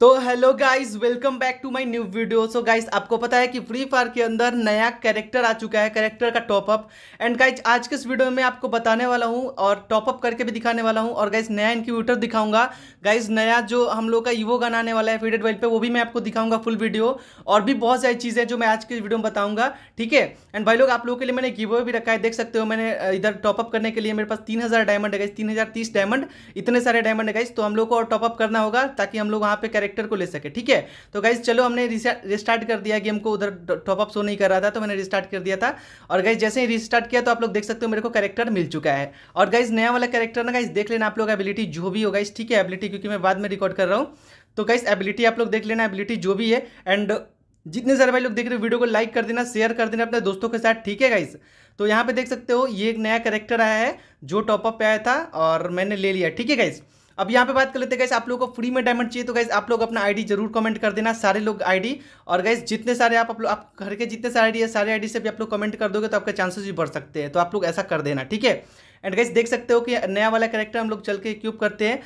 तो hello guys welcome back to my new video so guys आपको पता है कि फ्री फायर के अंदर नया कैरेक्टर आ चुका है कैरेक्टर का टॉप अप एंड गाइस आज के इस वीडियो में आपको बताने वाला हूँ और टॉपअप करके भी दिखाने वाला हूँ और गाइस नया व्यूटर दिखाऊंगा गाइस नया जो हम लोग का ईवो गन आने वाला है फीडेड वेल पर वो भी मैं आपको दिखाऊंगा फुल वीडियो और भी बहुत सारी चीज़ें जो मैं आज के वीडियो में बताऊँगा ठीक है एंड भाई लोग आप लोगों के लिए मैंने गिवो भी रखा है देख सकते हो मैंने इधर टॉपअप करने के लिए मेरे पास तीन डायमंड है गाइस तीन डायमंड इतने सारे डायमंड है गाइस तो हम लोग को और टॉपअप करना होगा ताकि हम लोग वहाँ पर कैरेक्टर को ले सके ठीक है तो गाइज चलो हमने रिस्टार्ट कर दिया गेम को उधर टॉपअप शो नहीं कर रहा था तो मैंने रिस्टार्ट कर दिया था और गाइज जैसे ही रिस्टार्ट किया तो आप लोग देख सकते हो मेरे को करेक्टर मिल चुका है और गाइज नया वाला करेक्टर ना गाइज देख लेना आप लोग एबिलिटी जो भी हो गाइज ठीक है एबिलिटी क्योंकि मैं बाद में रिकॉर्ड कर रहा हूँ तो गाइज एबिलिटी आप लोग देख लेना एबिलिटी जो भी है एंड जितने सारे भाई लोग देख रहे हो वीडियो को लाइक कर देना शेयर कर देना अपने दोस्तों के साथ ठीक है गाइज तो यहाँ पे देख सकते हो ये एक नया करेक्टर आया है जो टॉपअप पे आया था और मैंने ले लिया ठीक है गाइज़ अब यहाँ पे बात कर लेते हैं गैस आप लोगों को फ्री में डायमंड चाहिए तो गैस आप लोग अपना आईडी जरूर कमेंट कर देना सारे लोग आईडी और गैस जितने सारे आप आप, आप घर के जितने सारे आईडी है सारे आईडी से भी आप लोग कमेंट कर दोगे तो आपके चांसेस भी बढ़ सकते हैं तो आप लोग ऐसा कर देना ठीक है एंड गाइस देख सकते हो कि नया वाला करेक्टर हम लोग चल के क्यूब करते हैं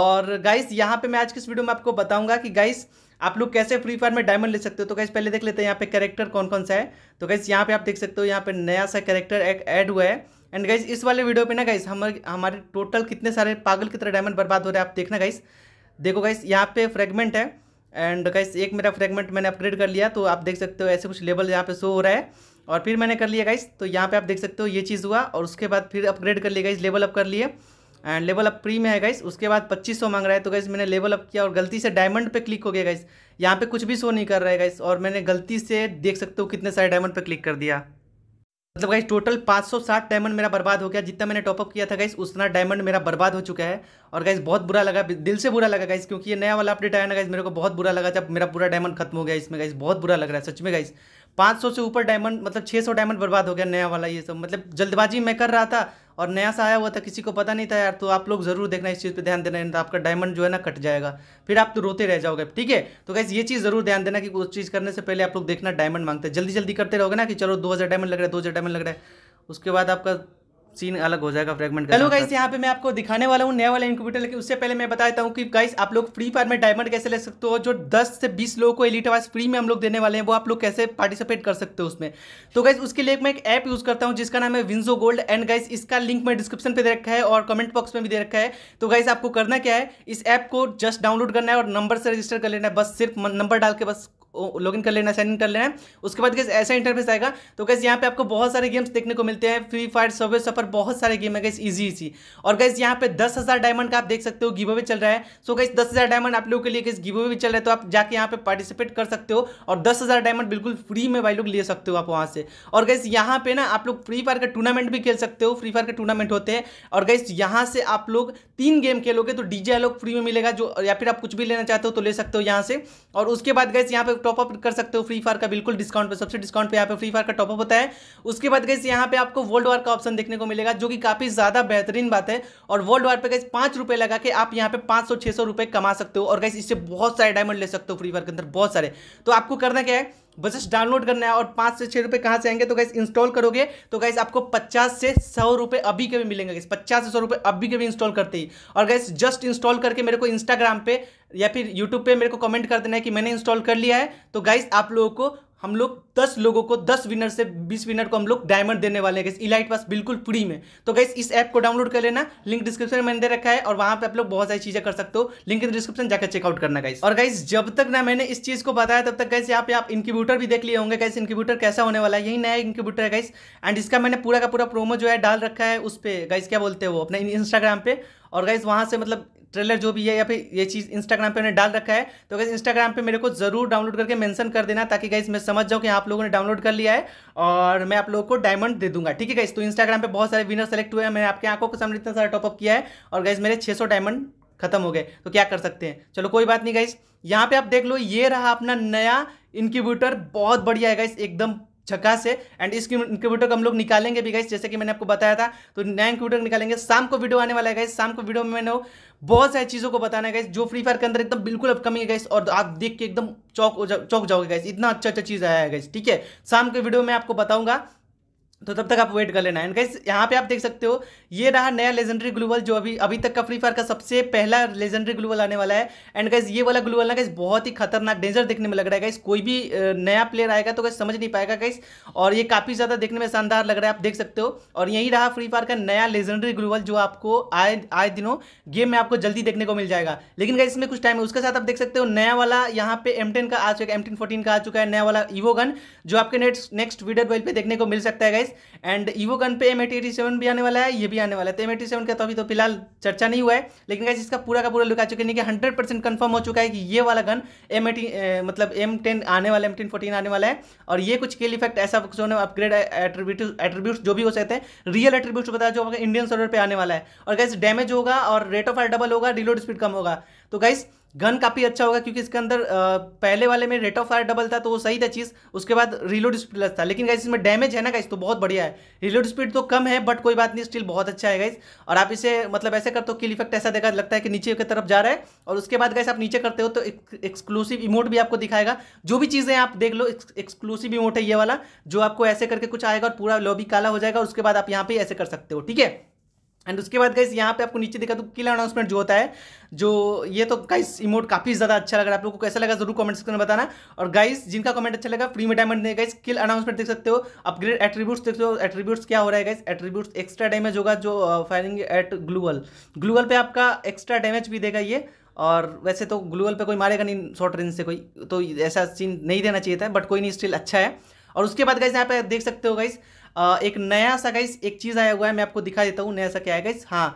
और गाइस यहाँ पे मैं आज किस इस वीडियो में आपको बताऊंगा कि गाइस आप लोग कैसे फ्री फायर में डायमंड ले सकते हो तो गाइस पहले देख लेते हैं यहाँ पे कैरेक्टर कौन कौन सा है तो गाइस यहाँ पे आप देख सकते हो यहाँ पे नया सा कैरेक्टर एक ऐड हुआ है एंड गाइज इस वाले वीडियो पे ना गाइज हमारे हमारे टोटल कितने सारे पागल की तरह डायमंड बर्बाद हो रहे हैं आप देखना गाइस देखो गाइस यहाँ पे फ्रेगमेंट है एंड गाइस एक मेरा फ्रेगमेंट मैंने अपग्रेड कर लिया तो आप देख सकते हो ऐसे कुछ लेवल यहाँ पे शो हो रहा है और फिर मैंने कर लिया गाइस तो यहाँ पे आप देख सकते हो ये चीज़ हुआ और उसके बाद फिर अपग्रेड कर लिया गाइस लेवल अप कर लिए एंड लेवल अप प्री में है गाइस उसके बाद 2500 मांग रहा है तो गाइस मैंने लेवल अप किया और गलती से डायमंड पे क्लिक हो गया गाइस यहाँ पे कुछ भी शो नहीं कर रहा है गाइस और मैंने गलती से देख सकते हो कितने सारे डायमंड पे क्लिक कर दिया मतलब गाइस टोटल 560 डायमंड मेरा बर्बाद हो गया जितना मैंने टॉपअप किया था गाइस उतना डायमंड मेरा बर्बाद हो चुका है और गाइस बहुत बुरा लगा दिल से बुरा लगा गाइस क्योंकि ये नया वाला अपडेट आया ना गाइस मेरे को बहुत बुरा लगा जब मेरा पूरा डायमंड खत्म हो गया इसमें गाइस बहुत बुरा लग रहा है सच में गाइस 500 से ऊपर डायमंड मतलब 600 डायमंड बर्बाद हो गया नया वाला ये सब मतलब जल्दबाजी में कर रहा था और नया सा आया हुआ था किसी को पता नहीं था यार तो आप लोग ज़रूर देखना इस चीज़ पे ध्यान देना तो आपका डायमंड जो है ना कट जाएगा फिर आप तो रोते रह जाओगे ठीक है तो कैसे ये चीज़ ज़रूर ध्यान देना कि उस चीज़ करने से पहले आप लोग देखना डायमंड मांगते हैं जल्दी जल्दी करते रहोगे ना कि चलो दो डायमंड लग रहा है दो डायमंड लग रहा है उसके बाद आपका सीन अलग हो जाएगा फ्रेगमेंट चलो गाइस यहाँ पे मैं आपको दिखाने वाला हूँ नया वाला इंक्यूबेटर लेकिन उससे पहले मैं बताता हूँ कि गाइस आप लोग फ्री फायर में डायमंड कैसे ले सकते हो जो 10 से 20 लोगों को एलिट वाइज फ्री में हम लोग देने वाले हैं वो आप लोग कैसे पार्टिसिपेट कर सकते हो उसमें तो गाइस उसके लिए मैं एक ऐप यूज करता हूँ जिसका नाम है विंजो गोल्ड एंड गाइस इसका लिंक मैं डिस्क्रिप्शन पर दे रखा है और कमेंट बॉक्स में भी दे रखा है तो गाइस आपको करना क्या है इस ऐप को जस्ट डाउनलोड करना है और नंबर से रजिस्टर कर लेना है बस सिर्फ नंबर डाल के बस लॉग इन कर लेना साइन इन कर लेना है उसके बाद गैस ऐसा इंटरफेस आएगा तो गैस यहाँ पे आपको बहुत सारे गेम्स देखने को मिलते हैं फ्री फायर सर्वे सफर बहुत सारे गेम है गैस ईजी ईजी और गैस यहाँ पे दस हज़ार डायमंड का आप देख सकते हो गिव चल रहा है सो गैस दस हज़ार डायमंड आप लोगों के लिए कैसे गिव भी चल रहा है तो आप जाके यहाँ पे पार्टिसिपेट कर सकते हो और दस हज़ार डायमंड बिल्कुल फ्री में भाई लोग ले सकते हो आप वहाँ से और गैस यहाँ पे ना आप लोग फ्री फायर का टूर्नामेंट भी खेल सकते हो फ्री फायर के टूर्नामेंट होते हैं और गैस यहाँ से आप लोग तीन गेम खेलोगे तो डीजे आलोक फ्री में मिलेगा जो या फिर आप कुछ भी लेना चाहते हो तो ले सकते हो यहाँ से और उसके बाद गैस यहाँ पे टॉपअप कर सकते हो फ्री फायर का बिल्कुल डिस्काउंट पे सबसे डिस्काउंट पे यहाँ पे फ्री फायर का टॉपअप होता है उसके बाद गैस यहाँ पे आपको वर्ल्ड वार का ऑप्शन देखने को मिलेगा जो कि काफी ज्यादा बेहतरीन बात है और वर्ल्ड वार पर गैस पांच रुपये लगा के आप यहाँ पे पांच सौ छह सौ रुपये कमा सकते हो और गैस इससे बहुत सारे डायमंड ले सकते हो फ्री फायर के अंदर बहुत सारे तो आपको करना क्या है बस जस्ट डाउनलोड करना है और पाँच से छः रुपये कहाँ से आएंगे तो गैस इंस्टॉल करोगे तो गैस आपको पचास से सौ रुपये अभी के भी मिलेंगे गैस पचास से सौ रुपये अभी के भी इंस्टॉल करते ही और गैस जस्ट इंस्टॉल करके मेरे को इंस्टाग्राम पे या फिर यूट्यूब पे मेरे को कमेंट कर देना है कि मैंने इंस्टॉल कर लिया है तो गाइस आप लोगों को हम लोग दस लोगों को दस विनर से बीस विनर को हम लोग डायमंड देने वाले हैं इलाइट पास बिल्कुल फ्री में तो गैस इस ऐप को डाउनलोड कर लेना लिंक डिस्क्रिप्शन में मैंने दे रखा है और वहां पे आप लोग बहुत सारी चीज़ें कर सकते हो लिंक इन डिस्क्रिप्शन जाकर चेकआउट करना गाइस और गाइस जब तक ना मैंने इस चीज़ को बताया तब तक गैस यहाँ पे आप इंक्यूबूटर भी देख लिए होंगे गैस इंक्यूबूटर कैसा होने वाला है यही नया इंक्यूबूटर है गाइस एंड इसका मैंने पूरा का पूरा प्रोमो जो है डाल रखा है उस पर गाइस क्या बोलते हो अपने इंस्टाग्राम पे और गाइस वहां से मतलब ट्रेलर जो भी है या फिर ये चीज़ इंस्टाग्राम पे मैंने डाल रखा है तो गैस इंस्टाग्राम पे मेरे को जरूर डाउनलोड करके मेंशन कर देना ताकि गाइस मैं समझ जाऊँ कि आप आप लोगों ने डाउनलोड कर लिया है और मैं आप लोगों को डायमंड दे दूंगा ठीक है गाइज तो इंस्टाग्राम पे बहुत सारे विनर सेलेक्ट हुए हैं मैंने आपके आंखों के सामने इतना सारा टॉपअप किया है और गाइज मेरे 600 डायमंड खत्म हो गए तो क्या कर सकते हैं चलो कोई बात नहीं गाइज यहाँ पे आप देख लो ये रहा अपना नया इनक्यूबेटर बहुत बढ़िया है गाइस एकदम छक्का से एंड इस इंक्यूबेटर को हम लोग निकालेंगे भी गाइस जैसे कि मैंने आपको बताया था तो नया इंक्यूबेटर निकालेंगे शाम को वीडियो आने वाला है गाइस शाम को वीडियो में मैंने बहुत सारी चीज़ों को बताना है गाइस जो फ्री फायर के अंदर एकदम बिल्कुल अपकमिंग है गाइस और आप देख के एकदम चौक चौक जाओगे गाइस इतना अच्छा अच्छा चीज़ आया है गाइस ठीक है शाम के वीडियो में आपको बताऊंगा तो तब तक आप वेट कर लेना एंड गाइस यहाँ पे आप देख सकते हो ये रहा नया लेजेंडरी ग्लूबल जो अभी अभी तक का फ्री फायर का सबसे पहला लेजेंडरी ग्लूबल आने वाला है एंड गाइस ये वाला ग्लूबल ना गाइस बहुत ही खतरनाक डेंजर देखने में लग रहा है गाइस कोई भी नया प्लेयर आएगा तो गाइस समझ नहीं पाएगा गाइस और ये काफ़ी ज़्यादा देखने में शानदार लग रहा है आप देख सकते हो और यही रहा फ्री फायर का नया लेजेंडरी ग्लूबल जो आपको आए आए दिनों गेम में आपको जल्दी देखने को मिल जाएगा लेकिन गाइस इसमें कुछ टाइम है उसके साथ आप देख सकते हो नया वाला यहाँ पे एम का आ चुका है एम टेन का आ चुका है नया वाला गन जो आपके नेक्स्ट नेक्स्ट वीडियो ट्वेल्व पे देखने को मिल सकता है guys guys and evo gun पे एम एटी सेवन भी आने वाला है ये भी आने वाला है तो एम एटी सेवन का तो अभी तो फिलहाल चर्चा नहीं हुआ है लेकिन गाइस इसका पूरा का पूरा लुक आ चुका है कि हंड्रेड परसेंट कन्फर्म हो चुका है कि ये वाला गन एम एटी मतलब एम टेन आने वाला एम टेन फोर्टीन आने वाला है और ये कुछ केल इफेक्ट ऐसा कुछ होने अपग्रेड एट्रीब्यूट जो भी हो सकते हैं रियल एट्रीब्यूट बताया जो इंडियन सर्वर पर आने वाला है और गाइस डैमेज होगा और रेट ऑफ फायर डबल होगा रिलोड स्पीड कम होगा तो गाइस गन काफ़ी अच्छा होगा क्योंकि इसके अंदर पहले वाले में रेट ऑफ फायर डबल था तो वो सही था चीज़ उसके बाद रिलोड स्पीड था लेकिन गाइस इसमें डैमेज है ना गाइस तो बहुत बढ़िया है रिलोड स्पीड तो कम है बट कोई बात नहीं स्टिल बहुत अच्छा है गाइस और आप इसे मतलब ऐसे करते हो किल इफेक्ट ऐसा देखा लगता है कि नीचे की तरफ जा रहा है और उसके बाद गाइस आप नीचे करते हो तो एक्सक्लूसिव इमोट भी आपको दिखाएगा जो भी चीज़ें आप देख लो एक्सक्लूसिव इमोट है ये वाला जो आपको ऐसे करके कुछ आएगा और पूरा लॉबी काला हो जाएगा उसके बाद आप यहाँ पे ऐसे कर सकते हो ठीक है एंड उसके बाद गाइस यहाँ पे आपको नीचे देखा तो किला अनाउंसमेंट जो होता है जो ये तो गाइस इमोट काफी ज्यादा अच्छा लगा आप लोगों को कैसा लगा जरूर कमेंट सेक्शन में बताना और गाइस जिनका कमेंट अच्छा लगा फ्री में डायमंड गाइस किल अनाउंसमेंट देख सकते हो अपग्रेड एट्रीब्यूट्स देख सकते हो एट्रीब्यूट्स क्या हो रहा है गाइस एट्रीब्यूट्स एक्स्ट्रा डैमेज होगा जो फायरिंग एट ग्लूअल ग्लूअल पे आपका एक्स्ट्रा डैमेज भी देगा ये और वैसे तो ग्लूअल पे कोई मारेगा नहीं शॉर्ट रेंज से कोई तो ऐसा सीन नहीं देना चाहिए था बट कोई नहीं स्टिल अच्छा है और उसके बाद गाइस यहाँ पे देख सकते हो गाइस एक नया सा गाइस एक चीज़ आया हुआ है मैं आपको दिखा देता हूँ नया सा क्या है गाइस हाँ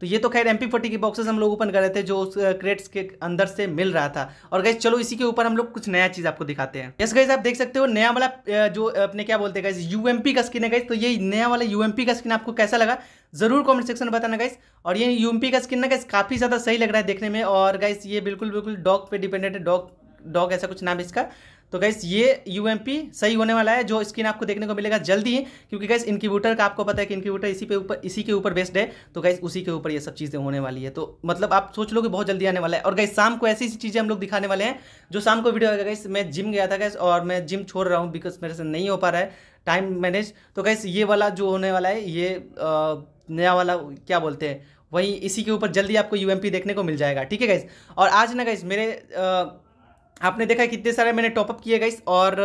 तो ये तो खैर एम पी के बॉक्सेस हम लोग ओपन कर रहे थे जो उस क्रेट्स के अंदर से मिल रहा था और गैस चलो इसी के ऊपर हम लोग कुछ नया चीज़ आपको दिखाते हैं यस गैस आप देख सकते हो नया वाला जो अपने क्या बोलते हैं गैस यूएमपी का स्किन है गैस तो ये नया वाला यूएमपी का स्किन आपको कैसा लगा जरूर कमेंट सेक्शन में बताना गाइस और ये यूएमपी का स्किन ना गैस काफ़ी ज़्यादा सही लग रहा है देखने में और गैस ये बिल्कुल बिल्कुल डॉग पे डिपेंडेंट है डॉग डॉग ऐसा कुछ नाम है इसका तो गैस ये यू सही होने वाला है जो स्क्रीन आपको देखने को मिलेगा जल्दी ही क्योंकि गैस इनक्यूबूटर का आपको पता है कि इनक्यूबूटर इसी पे ऊपर इसी के ऊपर बेस्ड है तो गैस उसी के ऊपर ये सब चीज़ें होने वाली है तो मतलब आप सोच लो कि बहुत जल्दी आने वाला है और गैस शाम को ऐसी चीज़ें हम लोग दिखाने वाले हैं जो शाम को वीडियो आएगा गैस मैं जिम गया था गैस और मैं जिम छोड़ रहा हूँ बिकॉज मेरे से नहीं हो पा रहा है टाइम मैनेज तो गैस ये वाला जो होने वाला है ये नया वाला क्या बोलते हैं वहीं इसी के ऊपर जल्दी आपको यू देखने को मिल जाएगा ठीक है गैस और आज ना गैस मेरे आपने देखा कितने सारे मैंने टॉपअप किए गए और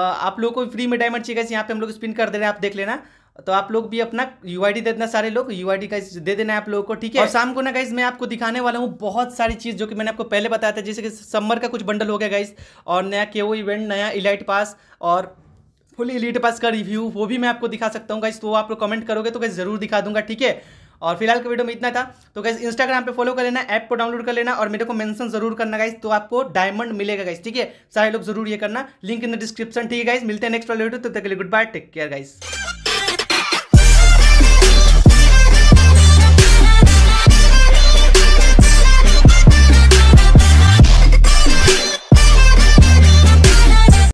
आप लोगों को फ्री में डायमंड चाहिए गाइस यहाँ पे हम लोग स्पिन कर दे रहे हैं आप देख लेना तो आप लोग भी अपना यू आई डी दे देना सारे लोग यू आई डी दे देना आप लोगों को ठीक है और शाम को ना गाइज मैं आपको दिखाने वाला हूँ बहुत सारी चीज़ जो कि मैंने आपको पहले बताया था जैसे कि समर का कुछ बंडल हो गया गाइज और नया के वो इवेंट नया इलाइट पास और फुल इलीट पास का रिव्यू वो भी मैं आपको दिखा सकता हूँ गाइज तो आप लोग कमेंट करोगे तो गाइज जरूर दिखा दूंगा ठीक है और फिलहाल के वीडियो में इतना था तो गाइज इंस्टाग्राम पे फॉलो कर लेना ऐप को डाउनलोड कर लेना और मेरे को मेंशन जरूर करना गाइज तो आपको डायमंड मिलेगा गाइज ठीक है सारे लोग जरूर ये करना लिंक इन द डिस्क्रिप्शन ठीक है गाइज मिलते हैं नेक्स्ट वाले वीडियो तब तो तक के लिए goodbye take care guys